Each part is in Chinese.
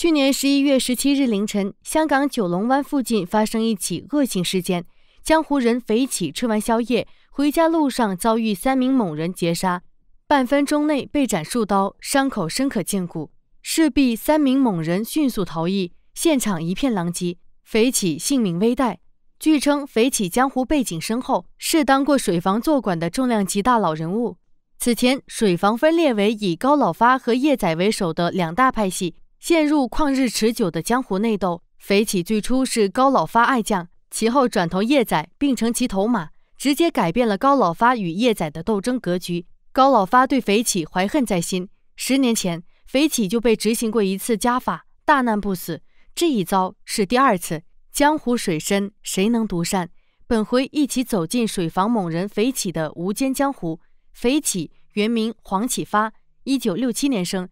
去年十一月十七日凌晨，香港九龙湾附近发生一起恶性事件。江湖人肥起吃完宵夜回家路上遭遇三名猛人劫杀，半分钟内被斩数刀，伤口深可见骨。事毕，三名猛人迅速逃逸，现场一片狼藉，肥起性命危殆。据称，肥起江湖背景深厚，是当过水房坐馆的重量级大佬人物。此前，水房分裂为以高老发和叶仔为首的两大派系。陷入旷日持久的江湖内斗，肥启最初是高老发爱将，其后转投叶仔，并成其头马，直接改变了高老发与叶仔的斗争格局。高老发对肥启怀恨在心，十年前肥启就被执行过一次家法，大难不死，这一遭是第二次。江湖水深，谁能独善？本回一起走进水房猛人肥启的无间江湖。肥启原名黄启发，一九六七年生。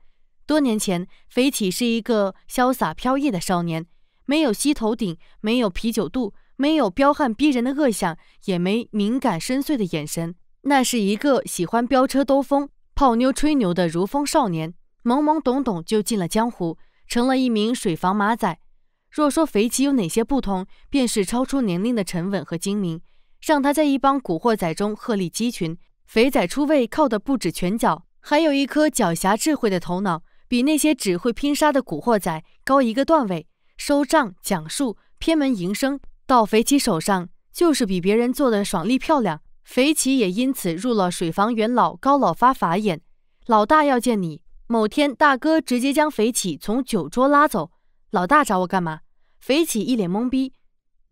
多年前，肥起是一个潇洒飘逸的少年，没有吸头顶，没有啤酒肚，没有彪悍逼人的恶相，也没敏感深邃的眼神。那是一个喜欢飙车兜风、泡妞吹牛的如风少年，懵懵懂懂就进了江湖，成了一名水房马仔。若说肥起有哪些不同，便是超出年龄的沉稳和精明，让他在一帮古惑仔中鹤立鸡群。肥仔出位靠的不止拳脚，还有一颗狡黠智慧的头脑。比那些只会拼杀的古惑仔高一个段位，收账、讲述、偏门营生，到肥起手上就是比别人做的爽利漂亮。肥起也因此入了水房元老高老发法眼，老大要见你。某天，大哥直接将肥起从酒桌拉走。老大找我干嘛？肥起一脸懵逼。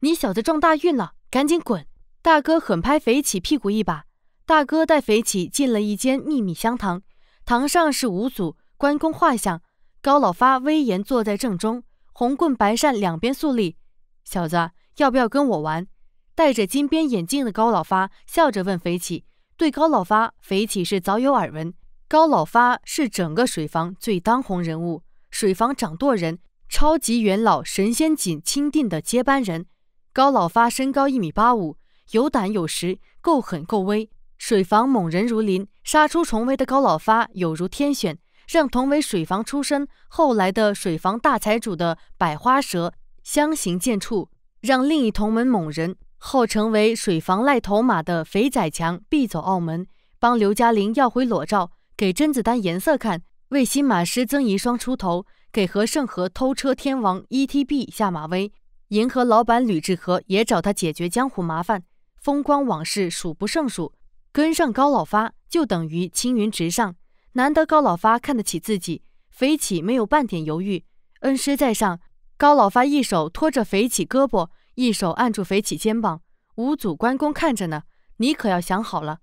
你小子撞大运了，赶紧滚！大哥狠拍肥起屁股一把。大哥带肥起进了一间秘密香堂，堂上是五组，关公画像，高老发威严坐在正中，红棍白扇两边肃立。小子，要不要跟我玩？戴着金边眼镜的高老发笑着问肥起。对高老发，肥起是早有耳闻。高老发是整个水房最当红人物，水房掌舵人，超级元老，神仙锦钦定的接班人。高老发身高一米八五，有胆有识，够狠够威。水房猛人如林，杀出重围的高老发有如天选。让同为水房出身后来的水房大财主的百花蛇相形见绌，让另一同门猛人后成为水房赖头马的肥仔强必走澳门，帮刘嘉玲要回裸照，给甄子丹颜色看，为新马师曾遗孀出头，给何盛和偷车天王 ETB 下马威，银河老板吕志和也找他解决江湖麻烦，风光往事数不胜数，跟上高老发就等于青云直上。难得高老发看得起自己，肥起没有半点犹豫。恩师在上，高老发一手托着肥起胳膊，一手按住肥起肩膀。五祖关公看着呢，你可要想好了。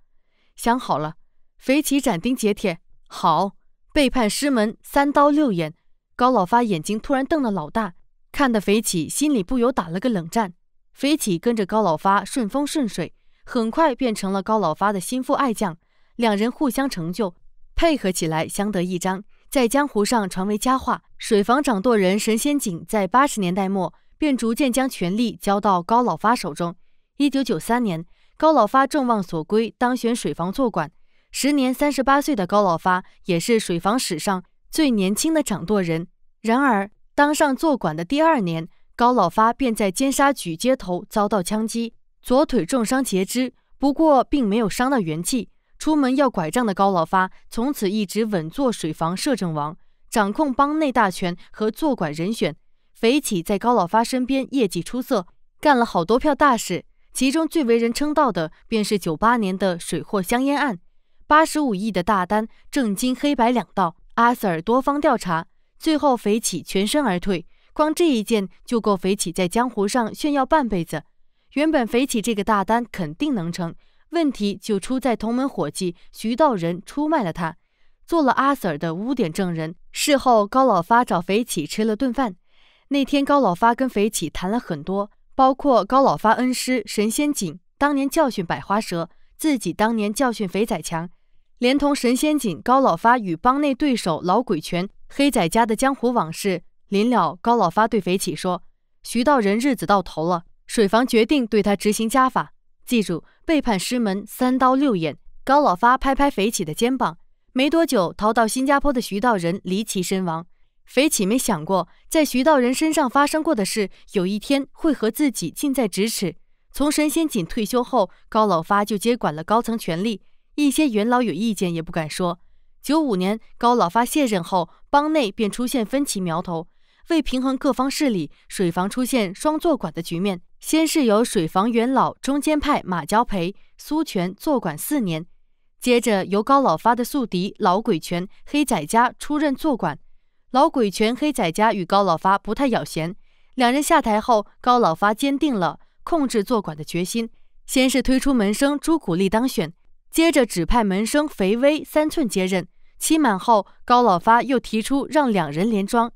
想好了，肥起斩钉截铁。好，背叛师门，三刀六眼。高老发眼睛突然瞪了老大，看得肥起心里不由打了个冷战。肥起跟着高老发顺风顺水，很快变成了高老发的心腹爱将，两人互相成就。配合起来相得益彰，在江湖上传为佳话。水房掌舵人神仙井在八十年代末便逐渐将权力交到高老发手中。一九九三年，高老发众望所归当选水房坐馆。时年三十八岁的高老发也是水房史上最年轻的掌舵人。然而，当上坐馆的第二年，高老发便在尖沙咀街头遭到枪击，左腿重伤截肢，不过并没有伤到元气。出门要拐杖的高老发，从此一直稳坐水房摄政王，掌控帮内大权和坐拐人选。肥起在高老发身边业绩出色，干了好多票大事，其中最为人称道的便是九八年的水货香烟案，八十五亿的大单震惊黑白两道。阿 Sir 多方调查，最后肥起全身而退，光这一件就够肥起在江湖上炫耀半辈子。原本肥起这个大单肯定能成。问题就出在同门伙计徐道人出卖了他，做了阿 Sir 的污点证人。事后，高老发找肥起吃了顿饭。那天，高老发跟肥起谈了很多，包括高老发恩师神仙锦当年教训百花蛇，自己当年教训肥仔强，连同神仙锦、高老发与帮内对手老鬼拳黑仔家的江湖往事。临了，高老发对肥起说：“徐道人日子到头了，水房决定对他执行家法。”记住，背叛师门，三刀六眼。高老发拍拍肥起的肩膀。没多久，逃到新加坡的徐道人离奇身亡。肥起没想过，在徐道人身上发生过的事，有一天会和自己近在咫尺。从神仙锦退休后，高老发就接管了高层权力，一些元老有意见也不敢说。九五年，高老发卸任后，帮内便出现分歧苗头。为平衡各方势力，水房出现双坐管的局面。先是由水房元老中间派马交培、苏权坐管四年，接着由高老发的宿敌老鬼拳、黑仔家出任坐管。老鬼拳、黑仔家与高老发不太咬弦，两人下台后，高老发坚定了控制坐管的决心。先是推出门生朱古力当选，接着指派门生肥威三寸接任。期满后，高老发又提出让两人连庄。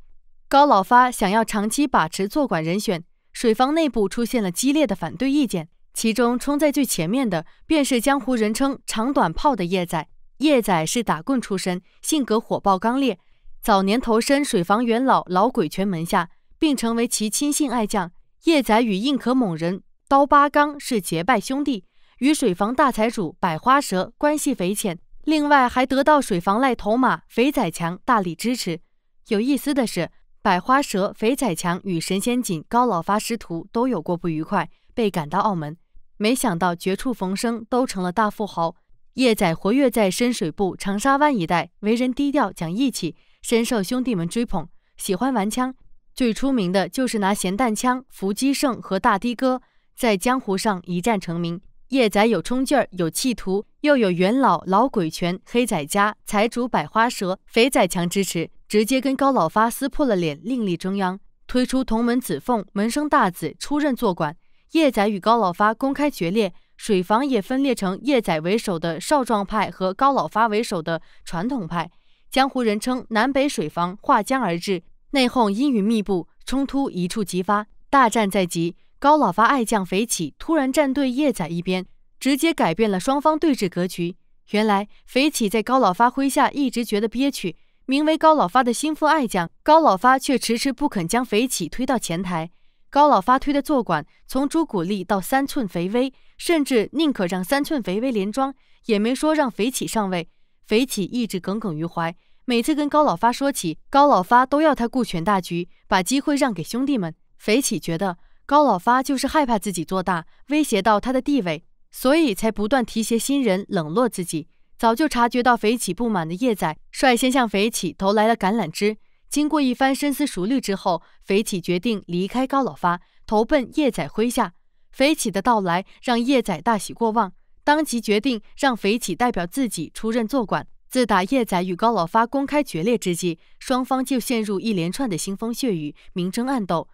高老发想要长期把持坐管人选。水房内部出现了激烈的反对意见，其中冲在最前面的便是江湖人称“长短炮”的叶仔。叶仔是打棍出身，性格火爆刚烈，早年投身水房元老老鬼拳门下，并成为其亲信爱将。叶仔与硬壳猛人刀疤刚是结拜兄弟，与水房大财主百花蛇关系匪浅。另外，还得到水房赖头马肥仔强大力支持。有意思的是。百花蛇、肥仔强与神仙锦、高老发师徒都有过不愉快，被赶到澳门。没想到绝处逢生，都成了大富豪。叶仔活跃在深水埗、长沙湾一带，为人低调、讲义气，深受兄弟们追捧。喜欢玩枪，最出名的就是拿咸蛋枪伏击胜和大的哥，在江湖上一战成名。叶仔有冲劲儿，有气图，又有元老老鬼拳、黑仔家、财主百花蛇、肥仔强支持。直接跟高老发撕破了脸，另立中央，推出同门子凤门生大子出任坐馆。叶仔与高老发公开决裂，水房也分裂成叶仔为首的少壮派和高老发为首的传统派，江湖人称南北水房划江而治，内讧阴云密布，冲突一触即发，大战在即。高老发爱将肥起突然站队叶仔一边，直接改变了双方对峙格局。原来肥起在高老发麾下一直觉得憋屈。名为高老发的心腹爱将高老发却迟迟不肯将肥起推到前台。高老发推的坐馆从朱古力到三寸肥威，甚至宁可让三寸肥威连庄，也没说让肥起上位。肥起一直耿耿于怀，每次跟高老发说起，高老发都要他顾全大局，把机会让给兄弟们。肥起觉得高老发就是害怕自己做大，威胁到他的地位，所以才不断提携新人，冷落自己。早就察觉到肥起不满的叶仔率先向肥起投来了橄榄枝。经过一番深思熟虑之后，肥起决定离开高老发，投奔叶仔麾下。肥起的到来让叶仔大喜过望，当即决定让肥起代表自己出任坐馆。自打叶仔与高老发公开决裂之际，双方就陷入一连串的腥风血雨、明争暗斗。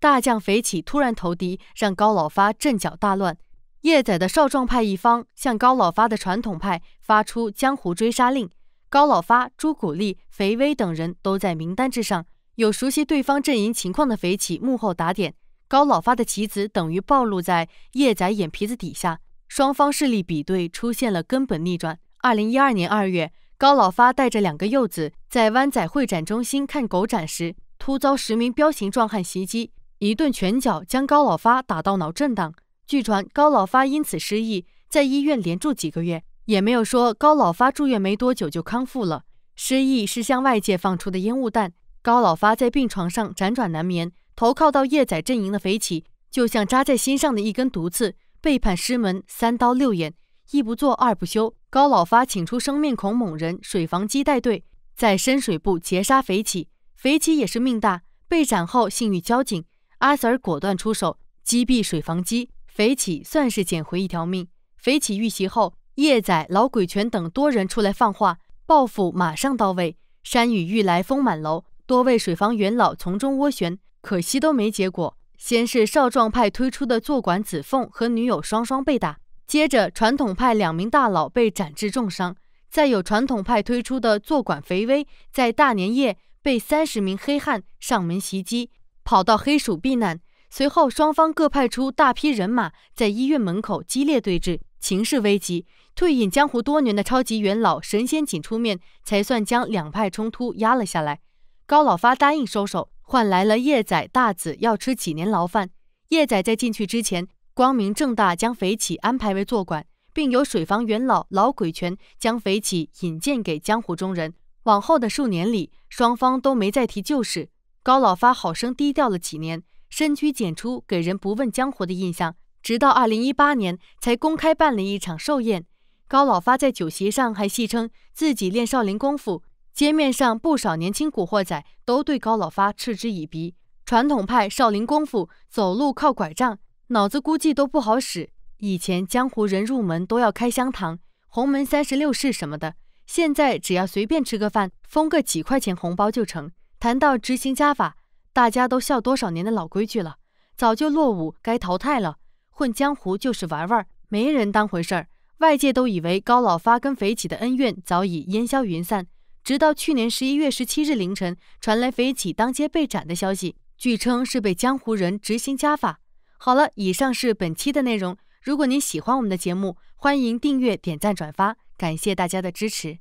大将肥起突然投敌，让高老发阵脚大乱。叶仔的少壮派一方向高老发的传统派发出江湖追杀令，高老发、朱古力、肥威等人都在名单之上。有熟悉对方阵营情况的肥企幕后打点，高老发的棋子等于暴露在叶仔眼皮子底下。双方势力比对出现了根本逆转。二零一二年二月，高老发带着两个幼子在湾仔会展中心看狗展时，突遭十名彪形壮汉袭击，一顿拳脚将高老发打到脑震荡。据传高老发因此失忆，在医院连住几个月，也没有说高老发住院没多久就康复了。失忆是向外界放出的烟雾弹。高老发在病床上辗转难眠，投靠到叶仔阵营的肥起，就像扎在心上的一根毒刺。背叛师门，三刀六眼，一不做二不休。高老发请出生面孔猛人水房基带队，在深水部截杀肥起。肥起也是命大，被斩后幸遇交警阿 Sir 果断出手击毙水房基。肥起算是捡回一条命。肥起遇袭后，叶仔、老鬼全等多人出来放话，报复马上到位。山雨欲来风满楼，多位水方元老从中斡旋，可惜都没结果。先是少壮派推出的坐馆子凤和女友双双被打，接着传统派两名大佬被斩至重伤。再有传统派推出的坐馆肥威，在大年夜被三十名黑汉上门袭击，跑到黑署避难。随后，双方各派出大批人马，在医院门口激烈对峙，情势危急。退隐江湖多年的超级元老神仙锦出面，才算将两派冲突压了下来。高老发答应收手，换来了叶仔大子要吃几年牢饭。叶仔在进去之前，光明正大将肥起安排为坐馆，并由水房元老老鬼权将肥起引荐给江湖中人。往后的数年里，双方都没再提旧事。高老发好生低调了几年。深居简出，给人不问江湖的印象。直到二零一八年，才公开办了一场寿宴。高老发在酒席上还戏称自己练少林功夫。街面上不少年轻古惑仔都对高老发嗤之以鼻。传统派少林功夫，走路靠拐杖，脑子估计都不好使。以前江湖人入门都要开香堂、红门三十六式什么的，现在只要随便吃个饭，封个几块钱红包就成。谈到执行家法。大家都笑多少年的老规矩了，早就落伍，该淘汰了。混江湖就是玩玩，没人当回事儿。外界都以为高老发跟肥起的恩怨早已烟消云散，直到去年十一月十七日凌晨传来肥起当街被斩的消息，据称是被江湖人执行家法。好了，以上是本期的内容。如果您喜欢我们的节目，欢迎订阅、点赞、转发，感谢大家的支持。